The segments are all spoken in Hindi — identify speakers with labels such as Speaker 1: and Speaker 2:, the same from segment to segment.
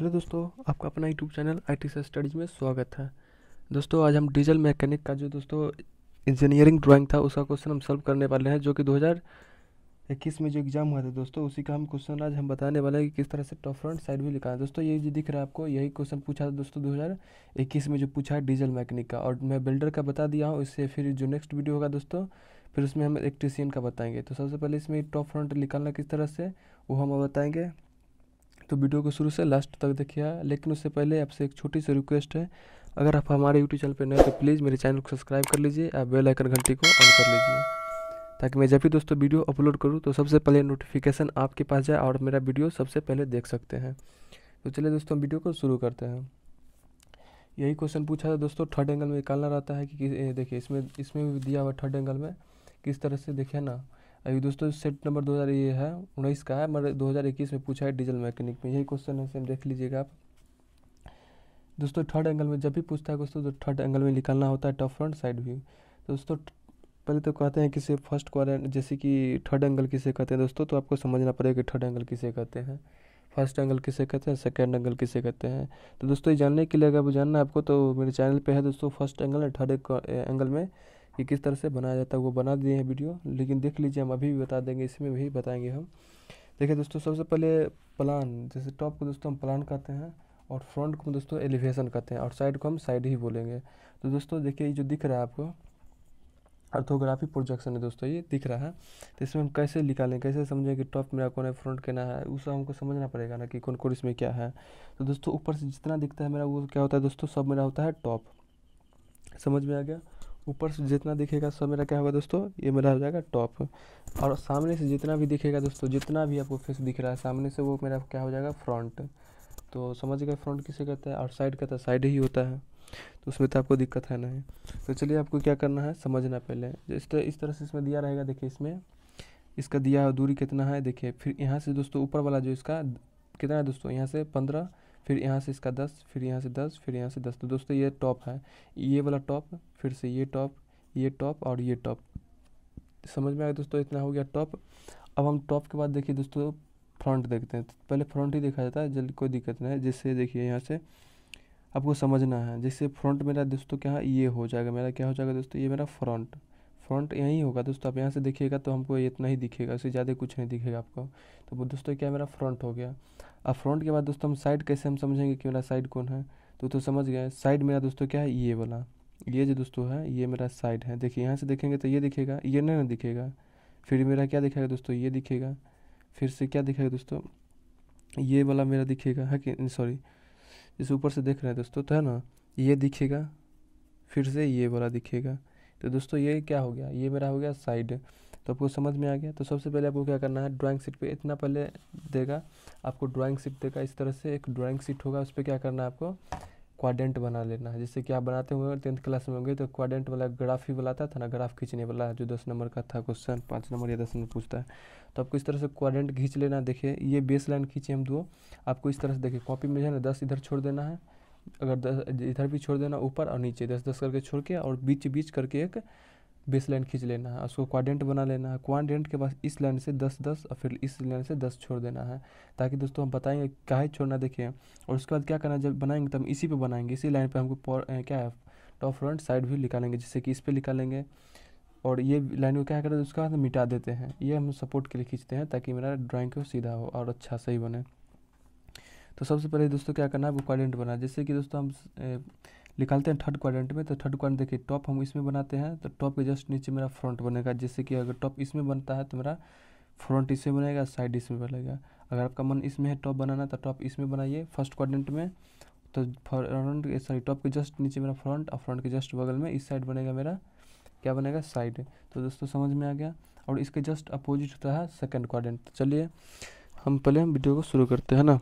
Speaker 1: हेलो दोस्तों आपका अपना YouTube channel I T studies में स्वागत है दोस्तों आज हम डीजल मैकेनिक का जो दोस्तों इंजीनियरिंग ड्राइंग था उसका क्वेश्चन हम सॉल्व करने वाले हैं जो कि 2021 में जो एग्ज़ाम हुआ था दोस्तों उसी का हम क्वेश्चन आज हम बताने वाले हैं कि किस तरह से टॉप फ्रंट साइड भी लिखा है दोस्तों ये जो दिख रहा है आपको यही क्वेश्चन पूछा था दोस्तों दो में जो पूछा है डीजल मैकेनिक का और मैं बिल्डर का बता दिया हूँ इससे फिर जो नेक्स्ट वीडियो होगा दोस्तों फिर उसमें हम इलेक्ट्रीसियन का बताएंगे तो सबसे पहले इसमें टॉप फ्रंट निकालना किस तरह से वो हम बताएंगे तो वीडियो को शुरू से लास्ट तक देखिए लेकिन उससे पहले आपसे एक छोटी सी रिक्वेस्ट है अगर आप हमारे यूट्यूब चैनल पर नए तो प्लीज़ मेरे चैनल को सब्सक्राइब कर लीजिए और बेल आइकन घंटी को ऑन कर लीजिए ताकि मैं जब भी दोस्तों वीडियो अपलोड करूँ तो सबसे पहले नोटिफिकेशन आपके पास जाए और मेरा वीडियो सबसे पहले देख सकते हैं तो चलिए दोस्तों वीडियो को शुरू करते हैं यही क्वेश्चन पूछा था दोस्तों थर्ड एंगल में निकालना रहता है कि, कि देखिए इसमें इसमें भी दिया हुआ थर्ड एंगल में किस तरह से देखिए ना अभी दोस्तों सेट नंबर दो हज़ार ये है उन्नीस का है मगर दो हज़ार इक्कीस में पूछा है डीजल मैकेनिक में यही क्वेश्चन है सेम देख लीजिएगा आप दोस्तों थर्ड एंगल में जब भी पूछता है दोस्तों तो थर्ड एंगल में निकालना होता है टॉप फ्रंट साइड व्यू दोस्तों पहले तो कहते हैं किसे फर्स्ट क्वार जैसे कि थर्ड एंगल किसे कहते हैं दोस्तों तो आपको समझना पड़ेगा कि थर्ड एंगल किसे कहते हैं फर्स्ट एंगल किसे कहते हैं सेकेंड एंगल किसे कहते हैं तो दोस्तों ये जानने के लिए अगर जानना है आपको तो मेरे चैनल पर है दोस्तों first angle and third angle में कि किस तरह से बनाया जाता है वो बना दिए हैं वीडियो लेकिन देख लीजिए हम अभी भी बता देंगे इसमें भी बताएंगे हम देखिए दोस्तों सबसे पहले प्लान जैसे टॉप को दोस्तों हम प्लान कहते हैं और फ्रंट को दोस्तों एलिवेशन कहते हैं और साइड को हम साइड ही बोलेंगे तो दोस्तों देखिए ये जो दिख रहा है आपको अर्थोग्राफी प्रोजेक्शन है दोस्तों ये दिख रहा है तो इसमें हम कैसे निकालें कैसे समझें कि टॉप मेरा कौन है फ्रंट कहना है उस हमको समझना पड़ेगा ना कि कौन कौन इसमें क्या है तो दोस्तों ऊपर से जितना दिखता है मेरा वो क्या होता है दोस्तों सब मेरा होता है टॉप समझ में आ गया ऊपर से जितना दिखेगा सब मेरा क्या होगा दोस्तों ये मेरा हो जाएगा टॉप और सामने से जितना भी दिखेगा दोस्तों जितना भी आपको फेस दिख रहा है सामने से वो मेरा क्या हो जाएगा फ्रंट तो समझ गए फ्रंट किसे कहता है और साइड कहता है साइड ही होता है तो उसमें तो आपको दिक्कत है नहीं तो चलिए आपको क्या करना है समझना पहले इस तरह इस तरह से इसमें दिया रहेगा देखिए इसमें इसका दिया दूरी कितना है देखिए फिर यहाँ से दोस्तों ऊपर वाला जो इसका कितना है दोस्तों यहाँ से पंद्रह फिर यहाँ से इसका दस फिर यहाँ से दस फिर यहाँ से दस तो दोस्तों ये टॉप है ये वाला टॉप फिर से ये टॉप ये टॉप और ये टॉप समझ में आया दोस्तों इतना हो गया टॉप अब हम टॉप के बाद देखिए दोस्तों फ्रंट देखते हैं पहले फ्रंट ही देखा जाता है जल्दी कोई दिक्कत नहीं है जिससे देखिए यहाँ से आपको समझना है जैसे फ्रंट मेरा दोस्तों क्या ये हो जाएगा मेरा क्या हो जाएगा दोस्तों ये मेरा फ्रंट फ्रंट यहीं होगा दोस्तों आप यहाँ से देखिएगा तो हमको इतना ही दिखेगा इससे ज़्यादा कुछ नहीं दिखेगा आपको तो दोस्तों क्या मेरा फ्रंट हो गया अब फ्रंट के बाद दोस्तों हम साइड कैसे हम समझेंगे कि मेरा साइड कौन है तो तो समझ गए साइड मेरा दोस्तों क्या है ये वाला ये जो दोस्तों है ये मेरा साइड है देखिए यहाँ से देखेंगे तो ये दिखेगा ये नहीं ना दिखेगा फिर मेरा क्या दिखेगा दोस्तों ये दिखेगा फिर से क्या दिखेगा दोस्तों ये वाला मेरा दिखेगा है कि सॉरी इस ऊपर से देख रहे हैं दोस्तों तो है ना ये दिखेगा फिर से ये वाला दिखेगा तो दोस्तों ये क्या हो गया ये मेरा हो गया साइड तो आपको समझ में आ गया तो सबसे पहले आपको क्या करना है ड्राइंग सीट पे इतना पहले देगा आपको ड्राइंग सीट देगा इस तरह से एक ड्राइंग सीट होगा उस पर क्या करना है आपको क्वाड्रेंट बना लेना है जैसे कि आप बनाते हुए टेंथ क्लास में होंगे तो क्वाड्रेंट वाला ग्राफ ही बनाता था ना ग्राफ खींचने वाला जो दस नंबर का था क्वेश्चन पाँच नंबर या दस नंबर पूछता है तो आपको इस तरह से क्वाड्रेंट खींच लेना देखिए ये बेस लाइन खींचे हम दो आपको इस तरह से देखिए कॉपी में जो है ना दस इधर छोड़ देना है अगर दस इधर भी छोड़ देना ऊपर और नीचे दस दस करके छोड़ के और बीच बीच करके एक बेस लाइन खींच लेना है उसको क्वाड्रेंट बना लेना है क्वाड्रेंट के बाद इस लाइन से दस दस और फिर इस लाइन से दस छोड़ देना है ताकि दोस्तों हम बताएंगे काहे छोड़ना देखिए और उसके बाद क्या करना है जब बनाएंगे तो हम इसी पे बनाएंगे इसी लाइन पे हमको क्या है टॉप फ्रंट साइड व्यू निकालेंगे जिससे कि इस पर निकालेंगे और ये लाइन को क्या करते हैं बाद मिटा देते हैं ये हम सपोर्ट के लिए खींचते हैं ताकि मेरा ड्राइंग को सीधा हो और अच्छा सही बने तो सबसे पहले दोस्तों क्या करना है वो क्वारेंट बना जैसे कि दोस्तों हम निकालते हैं थर्ड क्वाड्रेंट में तो थर्ड क्वाड्रेंट देखिए टॉप हम इसमें बनाते हैं तो टॉप के जस्ट नीचे मेरा फ्रंट बनेगा जैसे कि अगर टॉप इसमें बनता है तो मेरा फ्रंट इसमें बनेगा साइड इसमें बनेगा अगर आपका मन इसमें है टॉप बनाना तो टॉप इसमें बनाइए फर्स्ट क्वारेंट में तो फ्रंट सॉरी टॉप के जस्ट नीचे मेरा फ्रंट और फ्रंट के जस्ट बगल में इस साइड बनेगा मेरा क्या बनेगा साइड तो दोस्तों समझ में आ गया और इसके जस्ट अपोजिट होता है सेकेंड क्वाड्रेंट तो चलिए हम पहले हम वीडियो को शुरू करते हैं ना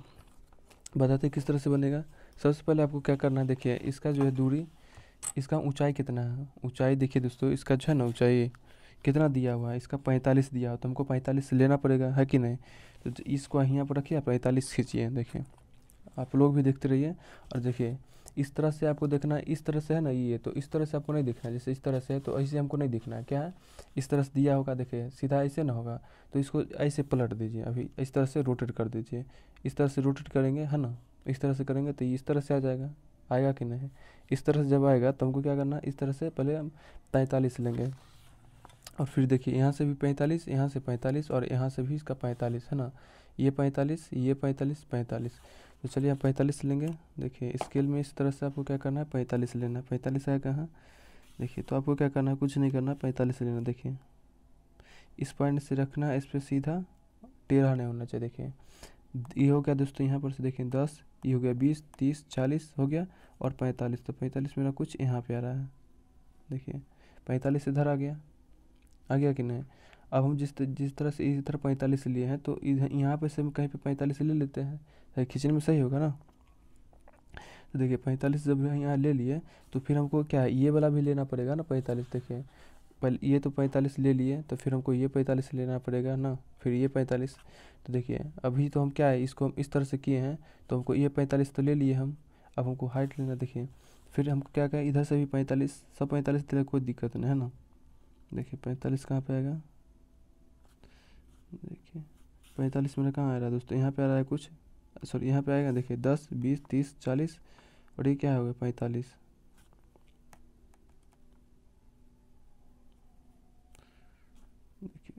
Speaker 1: बताते किस तरह से बनेगा सबसे पहले आपको क्या करना है देखिए इसका जो है दूरी इसका ऊंचाई कितना है ऊंचाई देखिए दोस्तों इसका जो है ना ऊंचाई कितना दिया हुआ है इसका पैंतालीस दिया हुआ तो हमको पैंतालीस लेना पड़ेगा है कि नहीं तो इसको यहाँ पर रखिए पैंतालीस खींचिए देखिए आप लोग भी देखते रहिए और देखिए इस तरह से आपको देखना है इस तरह से है ना ये तो इस तरह से आपको नहीं देखना है जैसे इस तरह से है तो ऐसे हमको नहीं देखना है क्या है इस तरह से दिया होगा देखिए सीधा ऐसे ना होगा तो इसको ऐसे पलट दीजिए अभी इस तरह से रोटेट कर दीजिए इस तरह से रोटेट करेंगे है ना इस तरह से करेंगे तो इस तरह से आ जाएगा आएगा कि नहीं इस तरह से जब आएगा तो हमको क्या करना है इस तरह से पहले हम पैंतालीस लेंगे और फिर देखिए यहाँ से भी पैंतालीस यहाँ से पैंतालीस और यहाँ से भी इसका पैंतालीस है ना ये पैंतालीस ये पैंतालीस पैंतालीस तो चलिए आप पैंतालीस लेंगे देखिए स्केल में इस तरह से आपको क्या करना है पैंतालीस लेना है पैंतालीस आया कहाँ देखिए तो आपको क्या करना है कुछ नहीं करना है पैंतालीस लेना देखिए इस पॉइंट से रखना इस पर सीधा टेढ़ा नहीं होना चाहिए देखिए ये हो गया दोस्तों यहाँ पर से देखिए दस ये हो गया बीस तीस चालीस हो गया और पैंतालीस तो पैंतालीस मेरा कुछ यहाँ पे आ रहा है देखिए पैंतालीस इधर आ गया आ गया कि नहीं अब हम जिस जिस तरह से इसी तरह पैंतालीस लिए हैं तो यहाँ पर से हम कहीं पे पैंतालीस ले लेते हैं खींचने में सही होगा ना तो देखिए पैंतालीस जब यहाँ ले लिए तो फिर हमको क्या है ये वाला भी लेना पड़ेगा ना पैंतालीस देखिए पहले ये तो पैंतालीस ले लिए तो फिर हमको ये पैंतालीस लेना पड़ेगा ना फिर ये पैंतालीस तो देखिए अभी तो हम क्या है इसको हम इस तरह से किए हैं तो हमको ये पैंतालीस तो ले लिए हम अब हमको हाइट लेना देखिए फिर हमको क्या कहें इधर से भी पैंतालीस सब पैंतालीस तेरे कोई दिक्कत नहीं है ना देखिए पैंतालीस कहाँ पर आएगा देखिए पैंतालीस मिनट कहाँ आ रहा है दोस्तों यहाँ पे आ रहा है कुछ सॉरी यहाँ पे आएगा देखिए दस बीस तीस चालीस और ये क्या हो गया पैंतालीस देखिए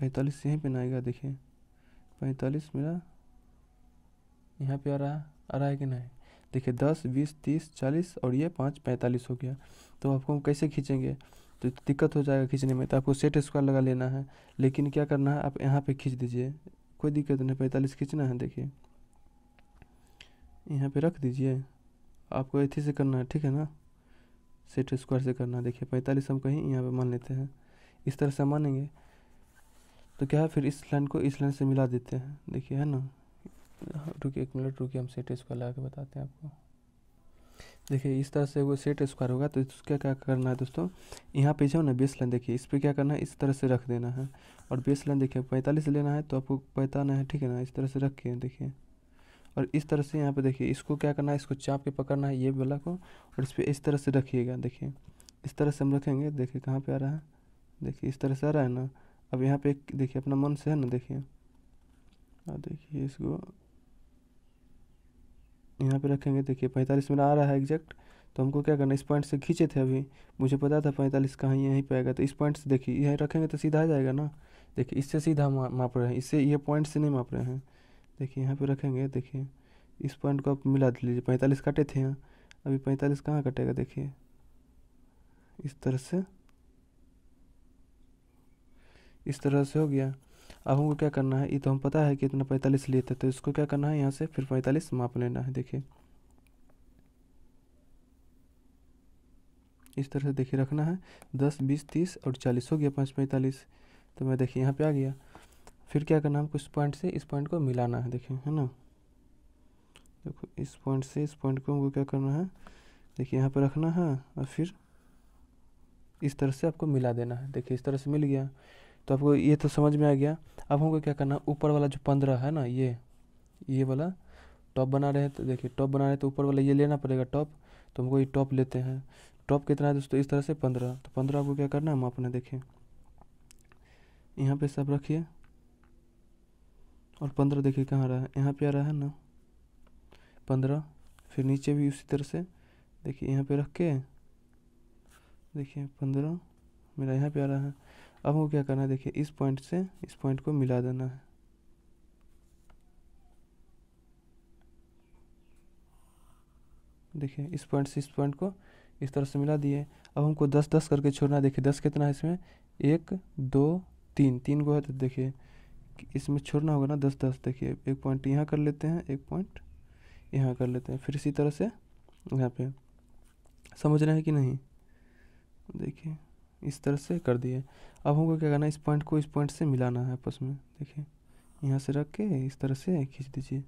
Speaker 1: पैंतालीस यहीं पे ना आएगा देखिए पैंतालीस मेरा यहाँ पे आ रहा है आ रहा है कि नहीं देखिए दस बीस तीस चालीस और ये पाँच पैंतालीस हो गया तो आपको हम कैसे खींचेंगे तो दिक्कत हो जाएगा खींचने में तो आपको सेट स्क्वायर लगा लेना है लेकिन क्या करना है आप यहाँ पे खींच दीजिए कोई दिक्कत नहीं पैंतालीस खींचना है देखिए यहाँ पे रख दीजिए आपको एथी से करना है ठीक है ना सेट स्क्वायर से करना है देखिए पैंतालीस हम कहीं यहाँ पे मान लेते हैं इस तरह से मानेंगे तो क्या है फिर इस लाइन को इस लाइन से मिला देते हैं देखिए है ना रुकिए एक मिनट रुकिए हम सेट स्क्वायर लगा के बताते हैं आपको देखिए इस तरह से वो सेट स्क्वायर होगा तो इसका क्या करना है दोस्तों यहाँ पे जो ना बेस लाइन देखिए इस पर क्या करना है इस तरह से रख देना है और बेस लाइन देखिए पैंतालीस लेना है तो आपको पैंताना है ठीक है ना इस तरह से रख के देखिए और इस तरह से यहाँ पे देखिए इसको क्या करना है इसको चाप के पकड़ना है ये वाला को और इस पर इस तरह से रखिएगा देखिए इस तरह से हम रखेंगे देखिए कहाँ पर आ रहा है देखिए इस तरह से आ रहा है ना अब यहाँ पे देखिए अपना मन से है ना देखिए और देखिए इसको यहाँ पे रखेंगे देखिए पैंतालीस मेरा आ रहा है एग्जैक्ट तो हमको क्या करना इस पॉइंट से खींचे थे अभी मुझे पता था पैंतालीस कहाँ यहीं पे आएगा तो इस पॉइंट से देखिए यहीं रखेंगे तो सीधा आ जाएगा ना देखिए इससे सीधा मा, माप रहे हैं इससे ये पॉइंट से नहीं माप रहे हैं देखिए यहाँ पर रखेंगे देखिए इस पॉइंट को आप मिला लीजिए पैंतालीस काटे थे यहाँ अभी पैंतालीस कहाँ कटेगा देखिए इस तरह से इस तरह से हो गया अब हमको क्या करना है ये तो हम पता है कि इतना पैंतालीस लिए थे तो इसको क्या करना है यहाँ से फिर पैंतालीस माप लेना है देखिए इस तरह से देखिए रखना है दस बीस तीस और चालीस हो गया पाँच पैंतालीस तो मैं देखिए यहाँ पे आ गया फिर क्या करना है हमको इस पॉइंट से इस पॉइंट को मिलाना है देखिए है ना देखो इस पॉइंट से इस पॉइंट को हमको क्या करना है देखिए यहाँ पर रखना है और फिर इस तरह से आपको मिला देना है देखिए इस तरह से मिल गया तो आपको ये तो समझ में आ गया अब हमको क्या करना ऊपर वाला जो पंद्रह है ना ये ये वाला टॉप बना रहे हैं तो देखिए टॉप बना रहे हैं तो ऊपर वाला ये लेना पड़ेगा टॉप तो हमको ये टॉप लेते हैं टॉप कितना है दोस्तों इस तरह से पंद्रह तो पंद्रह आपको क्या करना है हम अपने देखिए यहाँ पे सब रखिए और पंद्रह देखिए कहाँ रहा है यहाँ पे आ रहा है ना पंद्रह फिर नीचे भी उसी तरह से देखिए यहाँ पे रख के देखिए पंद्रह मेरा यहाँ पे आ रहा है अब हमको क्या करना है देखिए इस पॉइंट से इस पॉइंट को मिला देना है देखिए इस पॉइंट से इस पॉइंट को इस तरह से मिला दिए अब हमको दस दस करके छोड़ना है देखिए दस कितना है इसमें एक दो तीन तीन को है तो देखिए इसमें छोड़ना होगा ना दस दस देखिए एक पॉइंट यहाँ कर लेते हैं एक पॉइंट यहाँ कर लेते हैं फिर इसी तरह से यहाँ पे समझ रहे हैं कि नहीं देखिए इस तरह से कर दिए अब हमको क्या करना है इस पॉइंट को इस पॉइंट से मिलाना है आपस में देखिए यहाँ से रख के इस तरह से खींच दीजिए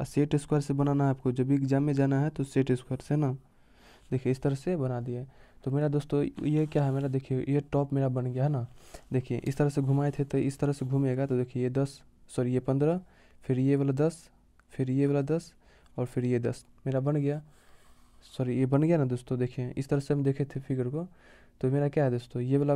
Speaker 1: और सेट स्क्वायर से बनाना है आपको जब भी एग्जाम में जाना है तो सेट स्क्वायर से ना देखिए इस तरह से बना दिया तो मेरा दोस्तों ये क्या है मेरा देखिए ये टॉप मेरा बन गया है ना देखिए इस तरह से घुमाए थे तो इस तरह से घूमेगा तो देखिए ये दस सॉरी ये पंद्रह फिर ये वाला दस फिर ये वाला दस और फिर ये दस मेरा बन गया सॉरी ये बन गया ना दोस्तों देखिए इस तरह से हम देखे थे फिगर को तो मेरा क्या है दोस्तों ये वाला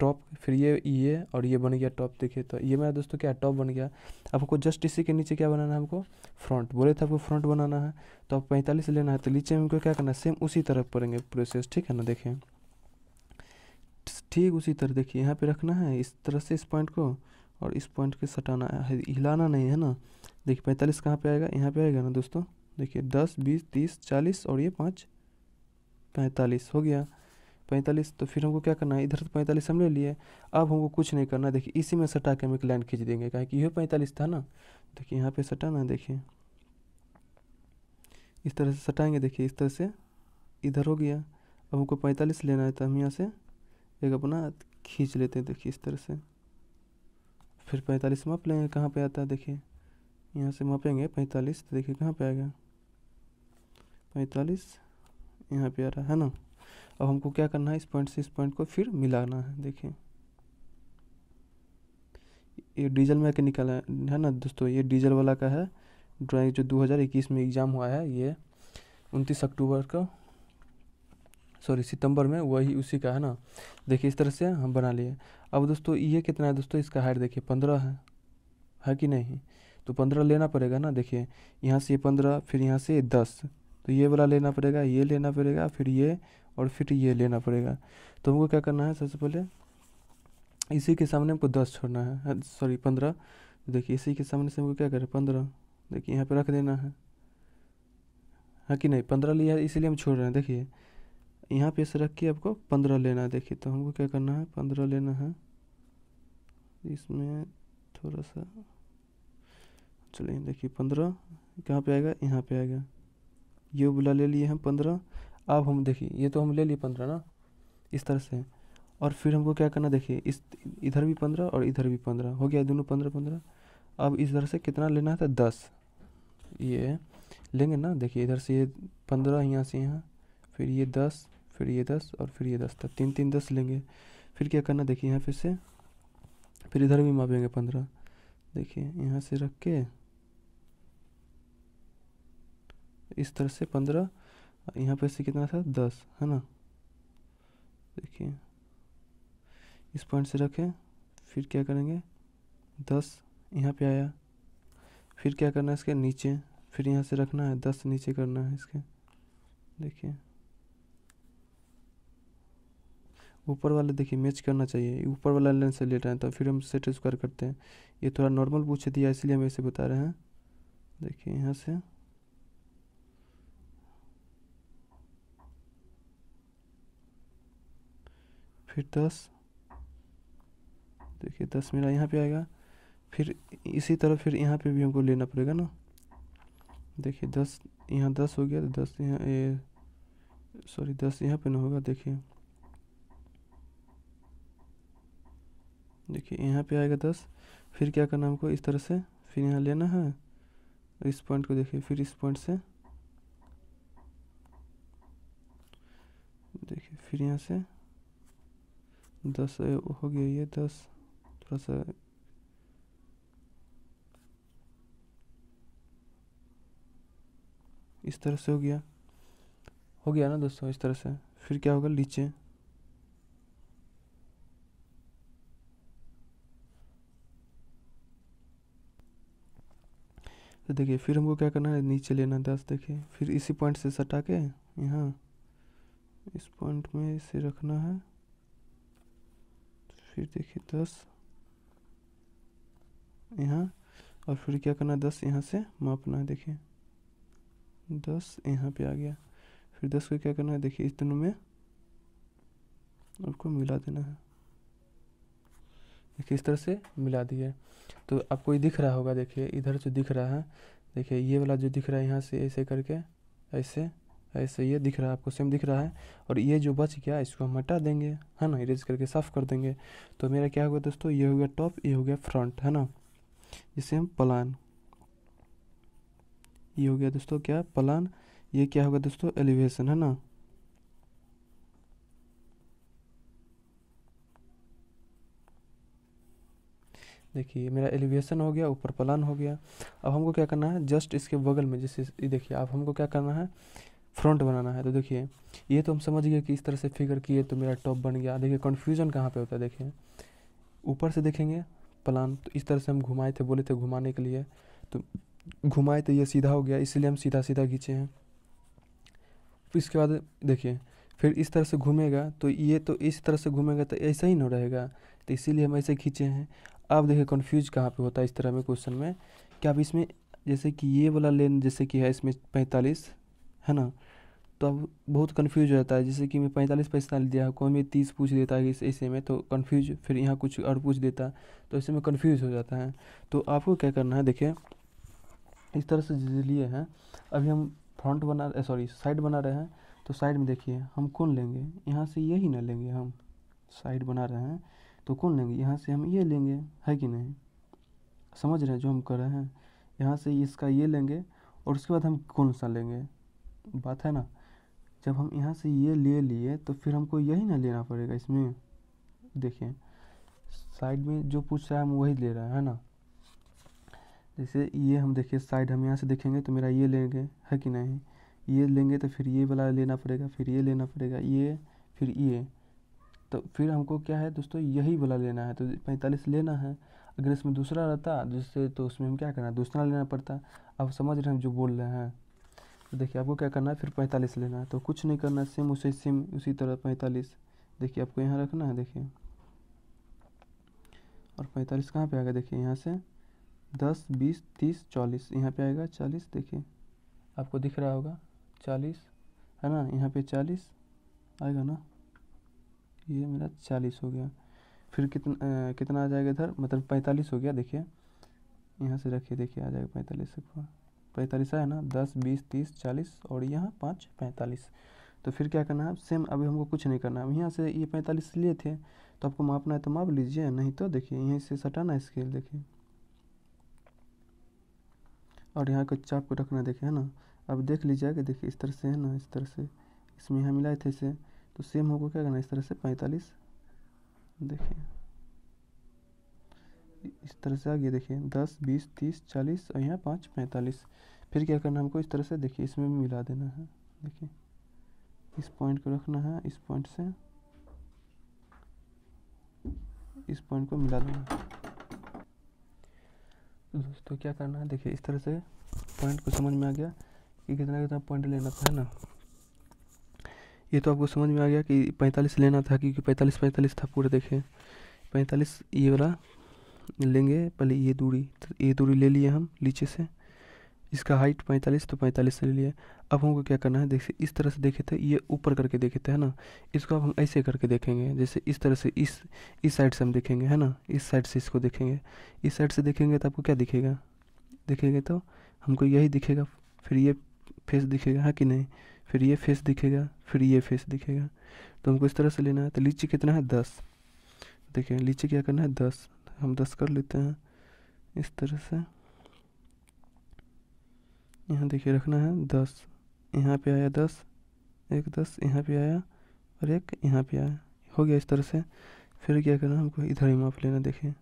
Speaker 1: टॉप फिर ये ये और ये बन गया टॉप देखिए तो ये मेरा दोस्तों क्या टॉप बन गया आपको जस्ट इसी के नीचे क्या बनाना है हमको फ्रंट बोले थे आपको फ्रंट बनाना है तो आप पैंतालीस लेना है तो नीचे में क्या करना है सेम उसी तरफ पड़ेंगे प्रोसेस ठीक है ना देखें ठीक उसी तरह देखिए यहाँ पे रखना है इस तरह से इस पॉइंट को और इस पॉइंट के सटाना है हिलाना नहीं है ना देखिए पैंतालीस कहाँ पर आएगा यहाँ पर आएगा ना दोस्तों देखिए दस बीस तीस चालीस और ये पाँच पैंतालीस हो गया पैंतालीस तो फिर हमको क्या करना है इधर से तो पैंतालीस हम ले लिए अब हमको कुछ नहीं करना देखिए इसी में सटा के हम एक लाइन खींच देंगे कहा कि यह पैंतालीस था ना देखिए यहाँ पे सटाना देखिए इस तरह से सटाएंगे देखिए इस तरह से इधर हो गया अब हमको पैंतालीस लेना है तो हम यहाँ से एक अपना खींच लेते हैं देखिए इस तरह से फिर पैंतालीस माप लेंगे कहाँ पर आता है देखिए यहाँ से मापेंगे पैंतालीस तो देखिए कहाँ पर आएगा पैंतालीस यहाँ पे आ रहा है ना अब हमको क्या करना है इस पॉइंट से इस पॉइंट को फिर मिलाना है देखिए ये डीजल में के निकल है ना दोस्तों ये डीजल वाला का है ड्राइंग जो 2021 में एग्ज़ाम हुआ है ये 29 अक्टूबर का सॉरी सितंबर में वही उसी का है ना देखिए इस तरह से हम बना लिए अब दोस्तों ये कितना है दोस्तों इसका हाइट देखिए पंद्रह है है कि नहीं तो पंद्रह लेना पड़ेगा ना देखिए यहाँ से ये पंद्रह फिर यहाँ से दस तो ये वाला लेना पड़ेगा ये लेना पड़ेगा फिर ये और फिर ये लेना पड़ेगा तो हमको क्या करना है सबसे पहले इसी के सामने हमको दस छोड़ना है सॉरी हाँ, पंद्रह देखिए इसी के सामने से हमको क्या करें पंद्रह देखिए यहाँ पे रख देना है हाँ कि नहीं पंद्रह लिया है इसीलिए हम छोड़ रहे हैं देखिए यहाँ पे से रख के आपको पंद्रह लेना है देखिए तो हमको क्या करना है पंद्रह लेना है इसमें थोड़ा सा चलिए देखिए पंद्रह कहाँ पे आएगा यहाँ पे आएगा ये बुला ले लिए हम पंद्रह अब हम देखिए ये तो हम ले लिए पंद्रह ना इस तरह से और फिर हमको क्या करना देखिए इस इधर भी पंद्रह और इधर भी पंद्रह हो गया दोनों पंद्रह पंद्रह अब इस इधर से कितना लेना था दस ये लेंगे ना देखिए इधर से ये पंद्रह यहाँ से यहाँ फिर ये दस फिर ये दस और फिर ये दस तक तो तीन तीन दस लेंगे फिर क्या करना देखिए यहाँ फिर से फिर इधर भी मापेंगे पंद्रह देखिए यहाँ से रख के इस तरह से पंद्रह यहाँ पे से कितना था दस है ना देखिए इस पॉइंट से रखें फिर क्या करेंगे दस यहाँ पे आया फिर क्या करना है इसके नीचे फिर यहाँ से रखना है दस नीचे करना है इसके देखिए ऊपर वाले देखिए मैच करना चाहिए ऊपर वाला लेंस से रहे हैं तो फिर हम सेट स्क्वायर करते हैं ये थोड़ा नॉर्मल पूछ दिया इसलिए हम ऐसे बता रहे हैं देखिए यहाँ से फिर दस देखिए दस मेरा यहाँ पे आएगा फिर इसी तरह फिर यहाँ पे भी हमको लेना पड़ेगा ना देखिए दस यहाँ दस हो गया तो दस यहाँ ए सॉरी दस यहाँ पे ना होगा देखिए देखिए यहाँ पे आएगा दस फिर क्या करना हमको इस तरह से फिर यहाँ लेना है इस पॉइंट को देखिए फिर इस पॉइंट से देखिए फिर यहाँ से दस हो गया ये दस थोड़ा सा इस तरह से हो गया हो गया ना दोस्तों इस तरह से फिर क्या होगा नीचे तो देखिए फिर हमको क्या करना है नीचे लेना दस देखिए फिर इसी पॉइंट से सटा के यहाँ इस पॉइंट में इसे रखना है फिर देखिए दस यहाँ और फिर क्या करना है दस यहाँ से मापना है देखिए दस यहाँ पे आ गया फिर दस को क्या करना है देखिए इस दोनों में आपको मिला देना है देखिए इस तरह से मिला दिए तो आपको ये दिख रहा होगा देखिए इधर जो दिख रहा है देखिए ये वाला जो दिख रहा है यहाँ से ऐसे करके ऐसे ऐसे ये दिख रहा है आपको सेम दिख रहा है और ये जो बच गया इसको हम हटा देंगे है ना इरेज करके साफ़ कर देंगे तो मेरा क्या होगा दोस्तों ये हो गया टॉप ये हो गया फ्रंट है ना जिसे हम प्लान ये हो गया दोस्तों क्या प्लान ये क्या होगा दोस्तों एलिवेशन है ना देखिए मेरा एलिवेशन हो गया ऊपर प्लान हो गया अब हमको क्या करना है जस्ट इसके बगल में जैसे ये देखिए अब हमको क्या करना है फ्रंट बनाना है तो देखिए ये तो हम समझ गए कि इस तरह से फिगर किए तो मेरा टॉप बन गया देखिए कन्फ्यूजन कहाँ पर होता है देखिए ऊपर से देखेंगे प्लान तो इस तरह से हम घुमाए थे बोले थे घुमाने के लिए तो घुमाए तो ये सीधा हो गया इसलिए हम सीधा सीधा खींचे हैं इसके बाद देखिए फिर इस तरह से घूमेगा तो ये तो इस तरह से घूमेगा तो ऐसा ही ना रहेगा तो इसीलिए हम ऐसे खींचे हैं अब देखिए कन्फ्यूज कहाँ पे होता है इस तरह में क्वेश्चन में क्या अब इसमें जैसे कि ये वाला लेन जैसे कि है इसमें पैंतालीस है ना तो अब बहुत कन्फ्यूज हो जाता है जैसे कि मैं पैंतालीस पैंतालीस दिया कोई में तीस पूछ देता है इस ऐसे में तो कन्फ्यूज फिर यहाँ कुछ और पूछ देता है तो ऐसे में कन्फ्यूज हो जाता है तो आपको क्या करना है देखिए इस तरह से लिए हैं अभी हम फ्रंट बना सॉरी साइड बना रहे हैं तो साइड में देखिए हम कौन लेंगे यहाँ से यही ना लेंगे हम साइड बना रहे हैं तो कौन लेंगे यहाँ से हम ये लेंगे है कि नहीं समझ रहे हैं जो हम कर रहे हैं यहाँ से इसका ये लेंगे और उसके बाद हम कौन सा लेंगे बात है ना जब हम यहाँ से ये ले लिए तो फिर हमको यही ना लेना पड़ेगा इसमें देखिए साइड में जो पूछ रहा है हम वही ले रहे हैं है ना जैसे ये हम देखिए साइड हम यहाँ से देखेंगे तो मेरा ये लेंगे है कि नहीं ये लेंगे तो फिर ये वाला लेना पड़ेगा फिर ये लेना पड़ेगा ये फिर ये तो फिर हमको क्या है दोस्तों यही वाला लेना है तो पैंतालीस लेना है अगर इसमें दूसरा रहता जिससे तो, तो उसमें हम क्या करना दूसरा लेना पड़ता अब समझ रहे हम जो बोल रहे हैं तो देखिए आपको क्या करना है फिर पैंतालीस लेना है तो कुछ नहीं करना है सेम उसे सेम उसी तरह पैंतालीस देखिए आपको यहाँ रखना है देखिए और पैंतालीस कहाँ पे आएगा देखिए यहाँ से दस बीस तीस चालीस यहाँ पे आएगा चालीस देखिए आपको दिख रहा होगा चालीस है ना यहाँ पे चालीस आएगा ना ये मेरा चालीस हो गया फिर कितना कितना आ जाएगा इधर मतलब पैंतालीस हो गया देखिए यहाँ से रखिए देखिए आ जाएगा पैंतालीस पैंतालीस है ना दस बीस तीस चालीस और यहाँ पाँच पैंतालीस तो फिर क्या करना है सेम अभी हमको कुछ नहीं करना है यहाँ से ये पैंतालीस लिए थे तो आपको मापना है तो माप लीजिए नहीं तो देखिए यहीं से सटाना स्केल देखिए और यहाँ को चाप को रखना देखिए है ना अब देख कि देखिए इस तरह से है ना इस तरह से इसमें यहाँ मिलाए थे इसे तो सेम हमको क्या करना है इस तरह से पैंतालीस देखिए इस तरह से आगे देखिए दस बीस तीस चालीस और यहाँ पाँच पैंतालीस फिर क्या करना हमको इस तरह से देखिए इसमें भी मिला देना है देखिए इस पॉइंट को रखना है इस पॉइंट से इस पॉइंट को मिला देना है तो दोस्तों क्या करना है देखिए इस तरह से पॉइंट को समझ में आ गया कि कितना कितना पॉइंट लेना था है ना ये तो आपको समझ में आ गया कि पैंतालीस लेना था क्योंकि पैंतालीस पैंतालीस था पूरा देखें पैंतालीस ये वाला लेंगे पहले ये दूरी ये दूरी ले लिए हम नीचे से इसका हाइट पैंतालीस तो पैंतालीस से ले लिया अब हमको क्या करना है देखिए इस तरह से देखे थे तो ये ऊपर करके देखे थे तो, है ना इसको अब हम ऐसे करके देखेंगे जैसे इस तरह से इस इस साइड से हम देखेंगे है ना इस साइड से इसको देखेंगे इस साइड से देखेंगे तो आपको क्या दिखेगा देखेंगे तो हमको यही दिखेगा फिर ये फेस दिखेगा है कि नहीं फिर ये फेस दिखेगा फिर ये फेस दिखेगा तो हमको इस तरह से लेना है तो लीची कितना है दस देखिए लीची क्या करना है दस हम दस कर लेते हैं इस तरह से यहाँ देखिए रखना है दस यहाँ पे आया दस एक दस यहाँ पे आया और एक यहाँ पे आया हो गया इस तरह से फिर क्या करना हमको इधर ही माप लेना देखिए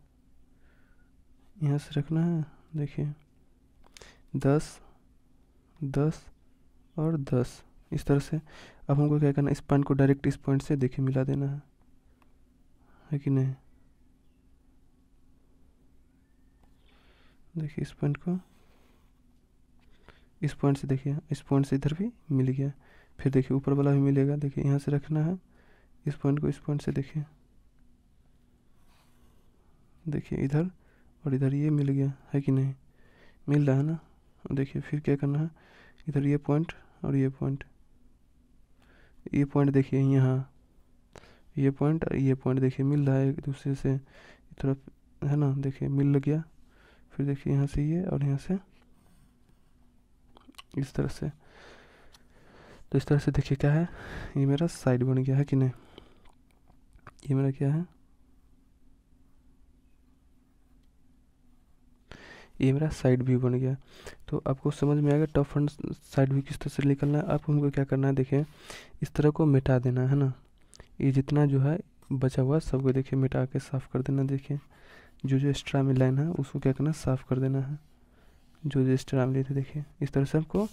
Speaker 1: यहाँ से रखना है देखिए दस दस और दस इस तरह से अब हमको क्या करना है इस पॉइंट को डायरेक्ट इस पॉइंट से देखिए मिला देना है, है कि नहीं देखिए इस पॉइंट को इस पॉइंट से देखिए इस पॉइंट से इधर भी मिल गया फिर देखिए ऊपर वाला भी मिलेगा देखिए यहाँ से रखना है इस पॉइंट को इस पॉइंट से देखिए देखिए इधर और इधर ये मिल गया है कि नहीं मिल रहा है ना देखिए फिर क्या करना है इधर ये पॉइंट और ये पॉइंट ये पॉइंट देखिए यहाँ ये पॉइंट और ये पॉइंट देखिए मिल रहा है एक दूसरे से थोड़ा है ना देखिए मिल गया फिर देखिए यहाँ से ये और यहाँ से इस तरह से तो इस तरह से देखिए क्या है ये मेरा साइड बन गया है कि नहीं ये मेरा क्या है ये मेरा साइड व्यू बन गया तो आपको समझ में आएगा टॉप फ्रंट साइड व्यू किस तरह से निकलना है आपको हमको क्या करना है देखें इस तरह को मिटा देना है ना ये जितना जो है बचा हुआ सबको देखिए मिटा के साफ़ कर देना देखें जो जो एक्स्ट्रा में लाइन है उसको क्या करना साफ़ कर देना है जो जो एक्स्ट्रा में लेते देखिए इस तरह से आपको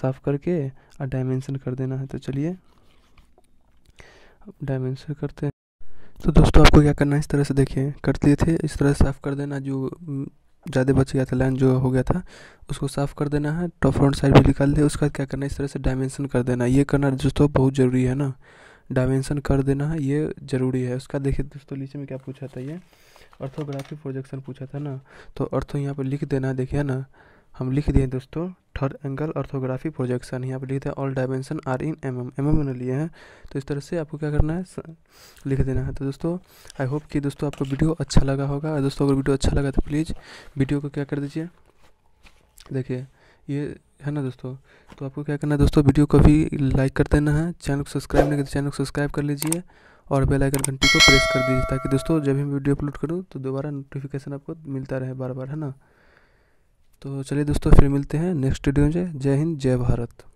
Speaker 1: साफ़ करके और डायमेंशन कर देना है तो चलिए डायमेंशन करते हैं तो दोस्तों आपको क्या करना है इस तरह से देखिए कर लिए थे इस तरह साफ़ कर देना जो ज़्यादा बच गया था लाइन जो हो गया था उसको साफ़ कर देना है टॉप फ्रंट साइड भी निकाल दे उसका क्या करना है इस तरह से डायमेंशन कर देना ये करना दोस्तों बहुत ज़रूरी है ना डायमेंशन कर देना है ये ज़रूरी है उसका देखिए दोस्तों नीचे में क्या पूछा था ये अर्थोग्राफी प्रोजेक्शन पूछा था ना तो अर्थो यहाँ पर लिख देना देखिए ना हम लिख दिए दोस्तों थर्ड एंगल ऑर्थोग्राफी प्रोजेक्शन यहाँ पर लिख दिया all dimension are in m m m m ने लिए हैं तो इस तरह से आपको क्या करना है लिख देना है तो दोस्तों आई होप कि दोस्तों आपको वीडियो अच्छा लगा होगा दोस्तों अगर वीडियो अच्छा लगा तो प्लीज़ वीडियो को क्या कर दीजिए देखिए ये है ना दोस्तों तो आपको क्या करना है दोस्तों वीडियो को भी लाइक कर देना है चैनल को सब्सक्राइब नहीं करते तो चैनल को सब्सक्राइब कर लीजिए और बेल आइकन घंटी को प्रेस कर दीजिए ताकि दोस्तों जब भी वीडियो अपलोड करूँ तो दोबारा नोटिफिकेशन आपको मिलता रहे बार बार है ना तो चलिए दोस्तों फिर मिलते हैं नेक्स्ट वीडियो में जय हिंद जय भारत